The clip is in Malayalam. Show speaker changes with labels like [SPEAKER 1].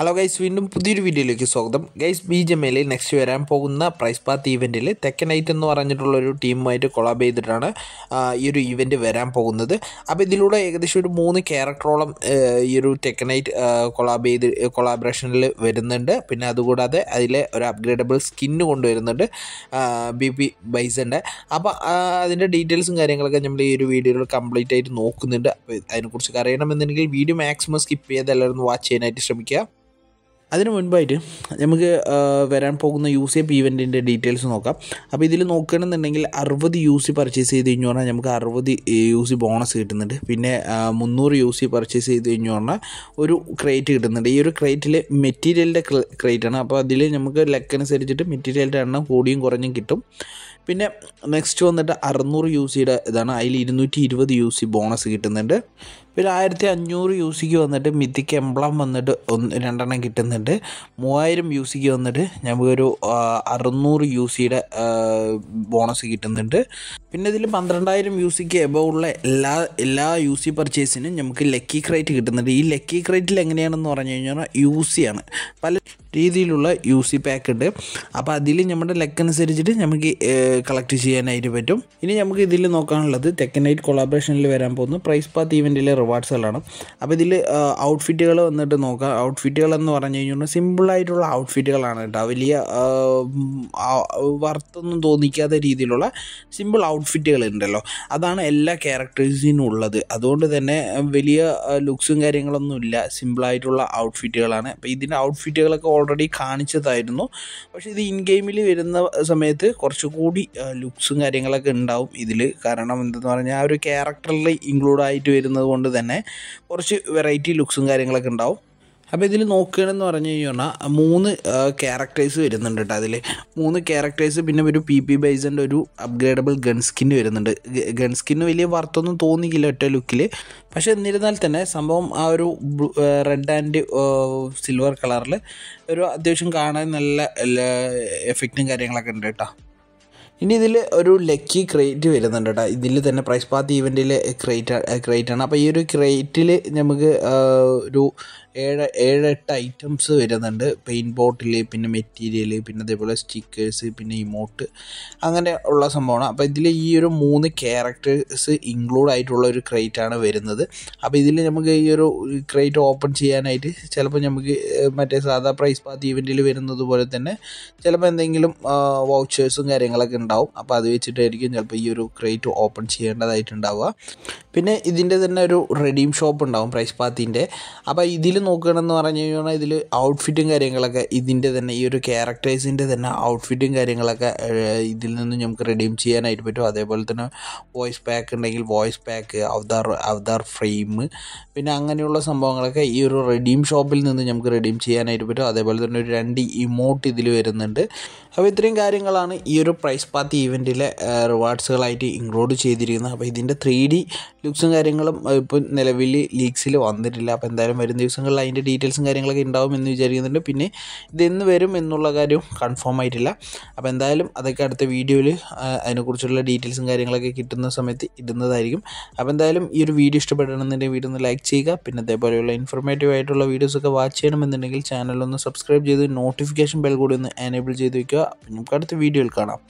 [SPEAKER 1] ഹലോ ഗൈസ് വീണ്ടും പുതിയൊരു വീഡിയോയിലേക്ക് സ്വാഗതം ഗൈസ് ബി ജമയിലെ നെക്സ്റ്റ് വരാൻ പോകുന്ന പ്രൈസ് പാത്ത് ഇവൻറ്റിൽ തെക്കനൈറ്റ് എന്ന് പറഞ്ഞിട്ടുള്ള ഒരു ടീമുമായിട്ട് കൊളാബ് ചെയ്തിട്ടാണ് ഈ ഒരു ഇവൻറ്റ് വരാൻ പോകുന്നത് അപ്പോൾ ഇതിലൂടെ ഏകദേശം ഒരു മൂന്ന് ക്യാരക്ടറോളം ഈ ഒരു തെക്കനൈറ്റ് കൊളാബ് ചെയ്ത് കൊളാബറേഷനിൽ വരുന്നുണ്ട് പിന്നെ അതുകൂടാതെ അതിൽ ഒരു അപ്ഗ്രേഡബിൾ സ്കിന്ന് കൊണ്ടുവരുന്നുണ്ട് ബി പി ബൈസൻ്റെ അപ്പോൾ അതിൻ്റെ ഡീറ്റെയിൽസും കാര്യങ്ങളൊക്കെ നമ്മൾ ഈ ഒരു വീഡിയോയിൽ കംപ്ലീറ്റ് ആയിട്ട് നോക്കുന്നുണ്ട് അപ്പോൾ അതിനെക്കുറിച്ചൊക്കെ അറിയണമെന്നുണ്ടെങ്കിൽ വീഡിയോ മാക്സിമം സ്കിപ്പ് ചെയ്യാതെ എല്ലാവരും വാച്ച് ചെയ്യാനായിട്ട് ശ്രമിക്കുക അതിന് മുൻപായിട്ട് നമുക്ക് വരാൻ പോകുന്ന യു സി എപ്പ് ഇവൻറ്റിൻ്റെ ഡീറ്റെയിൽസ് നോക്കാം അപ്പോൾ ഇതിൽ നോക്കുകയാണെന്നുണ്ടെങ്കിൽ അറുപത് യു സി പർച്ചേസ് ചെയ്ത് കഴിഞ്ഞു പറഞ്ഞാൽ നമുക്ക് അറുപത് യു സി ബോണസ് കിട്ടുന്നുണ്ട് പിന്നെ മുന്നൂറ് യു സി പർച്ചേസ് ചെയ്ത് കഴിഞ്ഞു പറഞ്ഞാൽ ഒരു ക്രേറ്റ് കിട്ടുന്നുണ്ട് ഈ ഒരു ക്രേറ്റിൽ മെറ്റീരിയലിൻ്റെ ക്രേറ്റ് ആണ് അപ്പോൾ അതിൽ നമുക്ക് ലക്കനുസരിച്ചിട്ട് മെറ്റീരിയലിൻ്റെ എണ്ണം കൂടിയും കുറഞ്ഞും കിട്ടും പിന്നെ നെക്സ്റ്റ് വന്നിട്ട് അറുന്നൂറ് യു സിയുടെ ഇതാണ് അതിൽ ഇരുന്നൂറ്റി ഇരുപത് യു സി ബോണസ് കിട്ടുന്നുണ്ട് പിന്നെ ആയിരത്തി അഞ്ഞൂറ് യു സിക്ക് വന്നിട്ട് മിത്തിക്ക് എംബ്ലം വന്നിട്ട് ഒന്ന് രണ്ടെണ്ണം കിട്ടുന്നുണ്ട് മൂവായിരം യു സിക്ക് വന്നിട്ട് നമുക്കൊരു അറുന്നൂറ് യു സിയുടെ ബോണസ് കിട്ടുന്നുണ്ട് പിന്നെ ഇതിൽ പന്ത്രണ്ടായിരം യു സിക്ക് എബവ് ഉള്ള എല്ലാ എല്ലാ യു സി പർച്ചേസിനും നമുക്ക് ലക്കി ക്രൈറ്റ് കിട്ടുന്നുണ്ട് ഈ ലക്കി ക്രൈറ്റിൽ എങ്ങനെയാണെന്ന് പറഞ്ഞു കഴിഞ്ഞാൽ യു സി ആണ് പല രീതിയിലുള്ള യു സി പാക്ക് ഉണ്ട് അപ്പോൾ അതിൽ നമ്മുടെ ലക്ക് അനുസരിച്ചിട്ട് നമുക്ക് കളക്ട് ചെയ്യാനായിട്ട് പറ്റും ഇനി നമുക്ക് ഇതിൽ നോക്കാനുള്ളത് തെക്കനൈറ്റ് കൊളാബറേഷനിൽ വരാൻ പോകുന്നു പ്രൈസ് പാത്ത് ഈവൻറ്റിലെ റിവാർഡ്സുകളാണ് അപ്പോൾ ഇതിൽ ഔട്ട്ഫിറ്റുകൾ വന്നിട്ട് നോക്കുക ഔട്ട്ഫിറ്റുകൾ എന്ന് പറഞ്ഞു കഴിഞ്ഞാൽ സിമ്പിളായിട്ടുള്ള ഔട്ട്ഫിറ്റുകളാണ് കേട്ടോ വലിയ വർത്തൊന്നും തോന്നിക്കാത്ത രീതിയിലുള്ള സിമ്പിൾ ഔട്ട്ഫിറ്റുകൾ ഉണ്ടല്ലോ അതാണ് എല്ലാ ക്യാരക്ടേഴ്സിനും ഉള്ളത് അതുകൊണ്ട് തന്നെ വലിയ ലുക്സും കാര്യങ്ങളൊന്നും ഇല്ല സിമ്പിളായിട്ടുള്ള ഔട്ട്ഫിറ്റുകളാണ് അപ്പോൾ ഇതിൻ്റെ ഔട്ട്ഫിറ്റുകളൊക്കെ ഓൾറെഡി കാണിച്ചതായിരുന്നു പക്ഷേ ഇത് ഇൻ ഗെയിമിൽ വരുന്ന സമയത്ത് കുറച്ചുകൂടി ലുക്സും കാര്യങ്ങളൊക്കെ ഉണ്ടാവും ഇതിൽ കാരണം എന്തെന്ന് പറഞ്ഞാൽ ആ ഒരു ക്യാരക്ടറിൽ ഇൻക്ലൂഡ് ആയിട്ട് വരുന്നത് കൊണ്ട് കൊണ്ട് തന്നെ കുറച്ച് വെറൈറ്റി ലുക്സും കാര്യങ്ങളൊക്കെ ഉണ്ടാവും അപ്പോൾ ഇതിൽ നോക്കുകയാണെന്ന് പറഞ്ഞു കഴിഞ്ഞാൽ മൂന്ന് ക്യാരക്ടേഴ്സ് വരുന്നുണ്ട് കേട്ടോ അതിൽ മൂന്ന് ക്യാരക്ടേഴ്സ് പിന്നെ ഒരു പി പി ബൈസൻ്റെ ഒരു അപ്ഗ്രേഡബിൾ ഗൺ സ്കിൻ വരുന്നുണ്ട് ഗൺ സ്കിന് വലിയ വർത്തൊന്നും തോന്നിക്കില്ല ഒറ്റ ലുക്കിൽ പക്ഷേ എന്നിരുന്നാൽ തന്നെ സംഭവം ആ ഒരു റെഡ് ആൻഡ് സിൽവർ കളറിൽ ഒരു അത്യാവശ്യം കാണാൻ നല്ല എഫക്റ്റും കാര്യങ്ങളൊക്കെ ഉണ്ട് കേട്ടോ ഇനി ഇതിൽ ഒരു ലക്കി ക്രേറ്റ് വരുന്നുണ്ട് കേട്ടോ ഇതിൽ തന്നെ പ്രൈസ് പാത്ത് ഈവൻറ്റിൽ ക്രേറ്റ് ക്രേറ്റ് ആണ് അപ്പോൾ ഈ ഒരു ക്രേറ്റിൽ നമുക്ക് ഒരു ഏഴ് ഏഴ് എട്ട് ഐറ്റംസ് വരുന്നുണ്ട് പെയിൻറ്റ് ബോട്ടിൽ പിന്നെ മെറ്റീരിയൽ പിന്നെ അതേപോലെ സ്റ്റിക്കേഴ്സ് പിന്നെ ഇമോട്ട് അങ്ങനെ ഉള്ള സംഭവമാണ് അപ്പോൾ ഇതിൽ ഈ ഒരു മൂന്ന് ക്യാരക്ടേഴ്സ് ഇൻക്ലൂഡ് ആയിട്ടുള്ള ഒരു ക്രേറ്റ് ആണ് വരുന്നത് അപ്പോൾ ഇതിൽ നമുക്ക് ഈ ഒരു ക്രേറ്റ് ഓപ്പൺ ചെയ്യാനായിട്ട് ചിലപ്പോൾ നമുക്ക് മറ്റേ സാധാ പ്രൈസ് പാത്ത് ഈവൻറ്റിൽ വരുന്നത് പോലെ തന്നെ ചിലപ്പോൾ എന്തെങ്കിലും വൗച്ചേഴ്സും കാര്യങ്ങളൊക്കെ ഉണ്ട് ഉണ്ടാവും അപ്പോൾ അത് വെച്ചിട്ടായിരിക്കും ചിലപ്പോൾ ഈ ഒരു ക്രേറ്റ് ഓപ്പൺ ചെയ്യേണ്ടതായിട്ടുണ്ടാവുക പിന്നെ ഇതിൻ്റെ തന്നെ ഒരു റെഡീം ഷോപ്പ് ഉണ്ടാവും പ്രൈസ് പാത്തിൻ്റെ അപ്പോൾ ഇതിൽ നോക്കുകയാണെന്ന് പറഞ്ഞു കഴിഞ്ഞാൽ ഇതിൽ ഔട്ട്ഫിറ്റും കാര്യങ്ങളൊക്കെ ഇതിൻ്റെ തന്നെ ഈ ഒരു ക്യാരക്ടേഴ്സിൻ്റെ തന്നെ ഔട്ട്ഫിറ്റും കാര്യങ്ങളൊക്കെ ഇതിൽ നിന്ന് നമുക്ക് റെഡീം ചെയ്യാനായിട്ട് പറ്റും അതേപോലെ തന്നെ വോയിസ് പാക്ക് ഉണ്ടെങ്കിൽ voice pack avatar avatar frame പിന്നെ അങ്ങനെയുള്ള സംഭവങ്ങളൊക്കെ ഈ ഒരു റെഡീം ഷോപ്പിൽ നിന്ന് നമുക്ക് റെഡീം ചെയ്യാനായിട്ട് പറ്റും അതേപോലെ തന്നെ ഒരു രണ്ട് ഇമോട്ട് ഇതിൽ വരുന്നുണ്ട് അപ്പോൾ ഇത്രയും കാര്യങ്ങളാണ് ഈ ഒരു പ്രൈസ് പാത്തി ഇവൻറ്റിലെ റിവാർഡ്സുകളായിട്ട് ഇൻക്ലൂഡ് ചെയ്തിരിക്കുന്നത് അപ്പോൾ ഇതിൻ്റെ ത്രീ ഡി ലുക്സും കാര്യങ്ങളും ഇപ്പം നിലവിൽ ലീക്സിൽ വന്നിട്ടില്ല അപ്പോൾ എന്തായാലും വരുന്ന ദിവസങ്ങളിൽ അതിൻ്റെ ഡീറ്റെയിൽസും കാര്യങ്ങളൊക്കെ ഉണ്ടാവും എന്ന് വിചാരിക്കുന്നുണ്ട് പിന്നെ ഇതെന്ന് വരും എന്നുള്ള കാര്യം കൺഫേം ആയിട്ടില്ല അപ്പോൾ എന്തായാലും അതൊക്കെ അടുത്ത വീഡിയോയിൽ അതിനെക്കുറിച്ചുള്ള ഡീറ്റെയിൽസും കാര്യങ്ങളൊക്കെ കിട്ടുന്ന സമയത്ത് ഇടുന്നതായിരിക്കും അപ്പോൾ എന്തായാലും ഈ ഒരു വീഡിയോ ഇഷ്ടപ്പെടണമെന്നുണ്ടെങ്കിൽ വീഡിയോ ഒന്ന് ലൈക്ക് ചെയ്യുക പിന്നെ അതേപോലെയുള്ള ഇൻഫോർമേറ്റീവ് ആയിട്ടുള്ള വീഡിയോസൊക്കെ വാച്ച് ചെയ്യണമെന്നുണ്ടെങ്കിൽ ചാനലൊന്ന് സബ്സ്ക്രൈബ് ചെയ്ത് നോട്ടിഫിക്കേഷൻ ബെൽ കൂടി ഒന്ന് എനേബിൾ ചെയ്ത് വയ്ക്കുക നമുക്ക് അടുത്ത വീഡിയോയിൽ കാണാം